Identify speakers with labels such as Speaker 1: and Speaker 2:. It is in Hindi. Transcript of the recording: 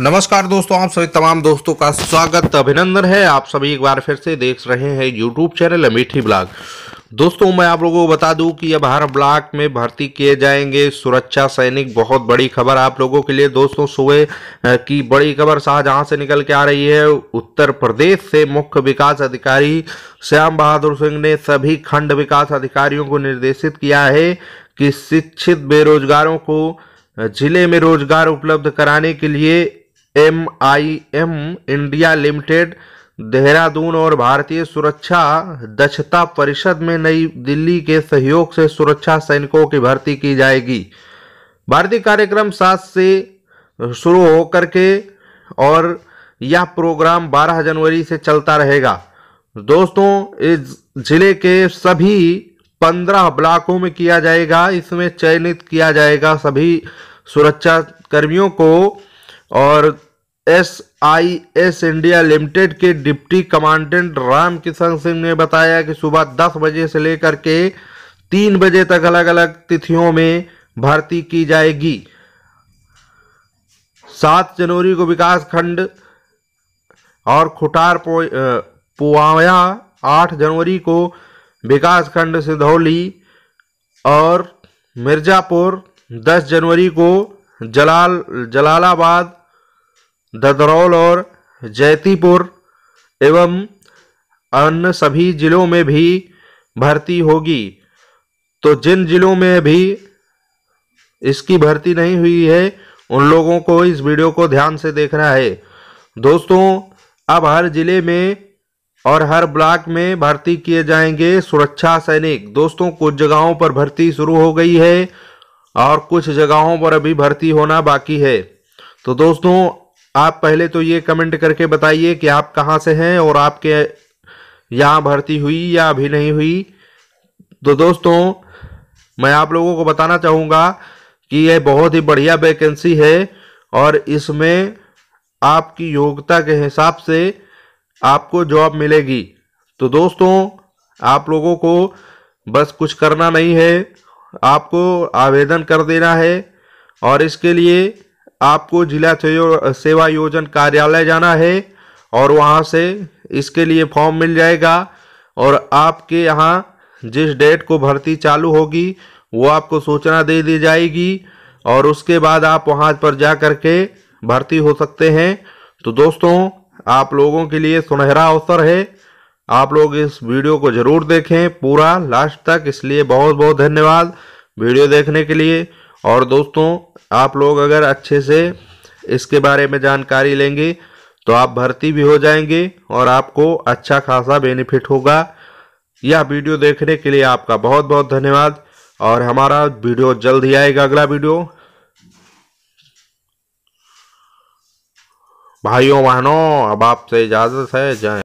Speaker 1: नमस्कार दोस्तों आप सभी तमाम दोस्तों का स्वागत अभिनंदन है आप सभी एक बार फिर से देख रहे हैं यूट्यूब चैनल अमीठी ब्लॉग दोस्तों मैं आप लोगों को बता दूं कि अब हर ब्लॉक में भर्ती किए जाएंगे सुरक्षा सैनिक बहुत बड़ी खबर आप लोगों के लिए दोस्तों सुबह की बड़ी खबर शाहजहां से निकल के आ रही है उत्तर प्रदेश से मुख्य विकास अधिकारी श्याम बहादुर सिंह ने सभी खंड विकास अधिकारियों को निर्देशित किया है कि शिक्षित बेरोजगारों को जिले में रोजगार उपलब्ध कराने के लिए M I M India limited Dehradun और भारतीय सुरक्षा दक्षता परिषद में नई दिल्ली के सहयोग से सुरक्षा सैनिकों की भर्ती की जाएगी भारतीय कार्यक्रम सात से शुरू होकर के और यह प्रोग्राम 12 जनवरी से चलता रहेगा दोस्तों इस जिले के सभी 15 ब्लॉकों में किया जाएगा इसमें चयनित किया जाएगा सभी सुरक्षा कर्मियों को और S I S India limited के डिप्टी कमांडेंट राम किशन सिंह ने बताया कि सुबह दस बजे से लेकर के तीन बजे तक अलग अलग तिथियों में भर्ती की जाएगी सात जनवरी को विकास खंड और खुटार पुआया आठ जनवरी को विकास खंड सिधौली और मिर्जापुर दस जनवरी को जलाल जलालाबाद ददरौल और जैतीपुर एवं अन्य सभी जिलों में भी भर्ती होगी तो जिन जिलों में भी इसकी भर्ती नहीं हुई है उन लोगों को इस वीडियो को ध्यान से देखना है दोस्तों अब हर जिले में और हर ब्लॉक में भर्ती किए जाएंगे सुरक्षा सैनिक दोस्तों कुछ जगहों पर भर्ती शुरू हो गई है और कुछ जगहों पर अभी भर्ती होना बाकी है तो दोस्तों आप पहले तो ये कमेंट करके बताइए कि आप कहाँ से हैं और आपके यहाँ भर्ती हुई या अभी नहीं हुई तो दोस्तों मैं आप लोगों को बताना चाहूँगा कि यह बहुत ही बढ़िया वैकेंसी है और इसमें आपकी योग्यता के हिसाब से आपको जॉब मिलेगी तो दोस्तों आप लोगों को बस कुछ करना नहीं है आपको आवेदन कर देना है और इसके लिए आपको जिला सेवा योजन कार्यालय जाना है और वहाँ से इसके लिए फॉर्म मिल जाएगा और आपके यहाँ जिस डेट को भर्ती चालू होगी वो आपको सूचना दे दी जाएगी और उसके बाद आप वहाँ पर जा कर के भर्ती हो सकते हैं तो दोस्तों आप लोगों के लिए सुनहरा अवसर है आप लोग इस वीडियो को ज़रूर देखें पूरा लास्ट तक इसलिए बहुत बहुत धन्यवाद वीडियो देखने के लिए और दोस्तों आप लोग अगर अच्छे से इसके बारे में जानकारी लेंगे तो आप भर्ती भी हो जाएंगे और आपको अच्छा खासा बेनिफिट होगा यह वीडियो देखने के लिए आपका बहुत बहुत धन्यवाद और हमारा वीडियो जल्द ही आएगा अगला वीडियो भाइयों बहनों अब आपसे इजाज़त है जय